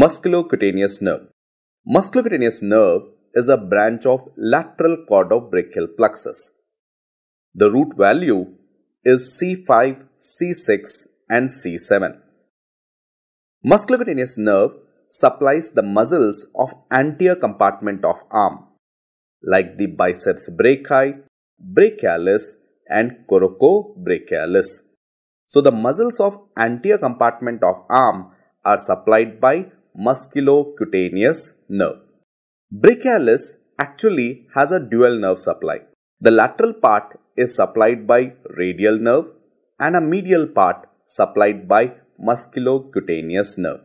Musculocutaneous nerve. Musculocutaneous nerve is a branch of lateral cord of brachial plexus. The root value is C5, C6 and C7. Musculocutaneous nerve supplies the muscles of anterior compartment of arm like the biceps brachii, brachialis and coracobrachialis. So the muscles of anterior compartment of arm are supplied by musculocutaneous nerve. Brachialis actually has a dual nerve supply. The lateral part is supplied by radial nerve and a medial part supplied by musculocutaneous nerve.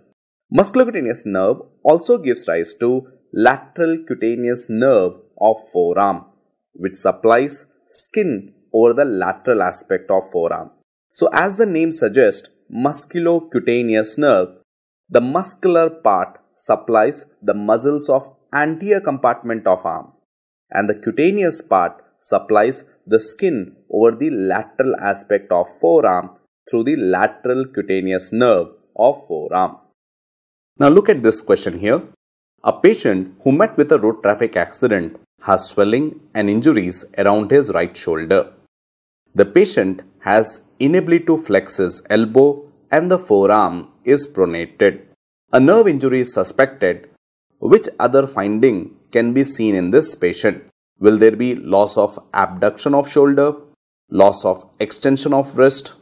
Musculocutaneous nerve also gives rise to lateral cutaneous nerve of forearm which supplies skin over the lateral aspect of forearm. So as the name suggests, musculocutaneous nerve the muscular part supplies the muscles of anterior compartment of arm and the cutaneous part supplies the skin over the lateral aspect of forearm through the lateral cutaneous nerve of forearm. Now look at this question here. A patient who met with a road traffic accident has swelling and injuries around his right shoulder. The patient has inability to flex his elbow, and the forearm is pronated. A nerve injury is suspected. Which other finding can be seen in this patient? Will there be loss of abduction of shoulder, loss of extension of wrist,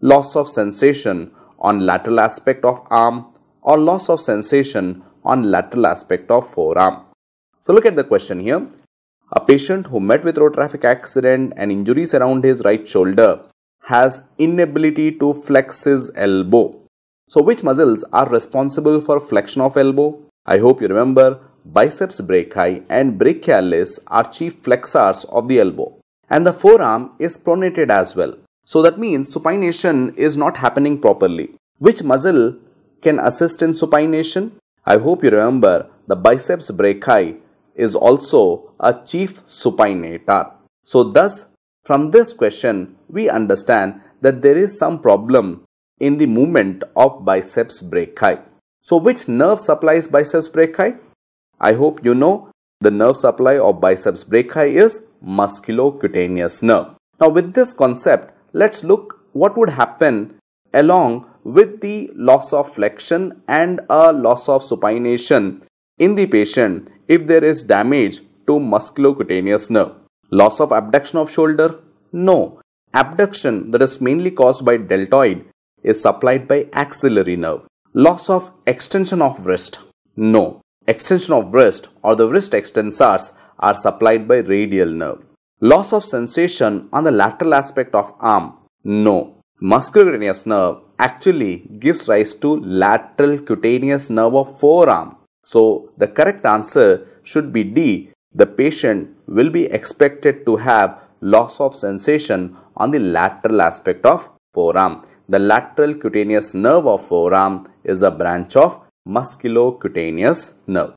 loss of sensation on lateral aspect of arm or loss of sensation on lateral aspect of forearm? So look at the question here. A patient who met with road traffic accident and injuries around his right shoulder has inability to flex his elbow. So which muscles are responsible for flexion of elbow? I hope you remember biceps brachii and brachialis are chief flexors of the elbow. And the forearm is pronated as well. So that means supination is not happening properly. Which muscle can assist in supination? I hope you remember the biceps brachii is also a chief supinator. So thus from this question we understand that there is some problem in the movement of biceps brachii. So which nerve supplies biceps brachii? I hope you know the nerve supply of biceps brachii is musculocutaneous nerve. Now with this concept, let's look what would happen along with the loss of flexion and a loss of supination in the patient if there is damage to musculocutaneous nerve. Loss of abduction of shoulder? No. Abduction that is mainly caused by deltoid is supplied by axillary nerve. Loss of extension of wrist. No. Extension of wrist or the wrist extensors are supplied by radial nerve. Loss of sensation on the lateral aspect of arm. No. Musculocutaneous nerve actually gives rise to lateral cutaneous nerve of forearm. So the correct answer should be D. The patient will be expected to have loss of sensation on the lateral aspect of forearm. The lateral cutaneous nerve of forearm is a branch of musculocutaneous nerve.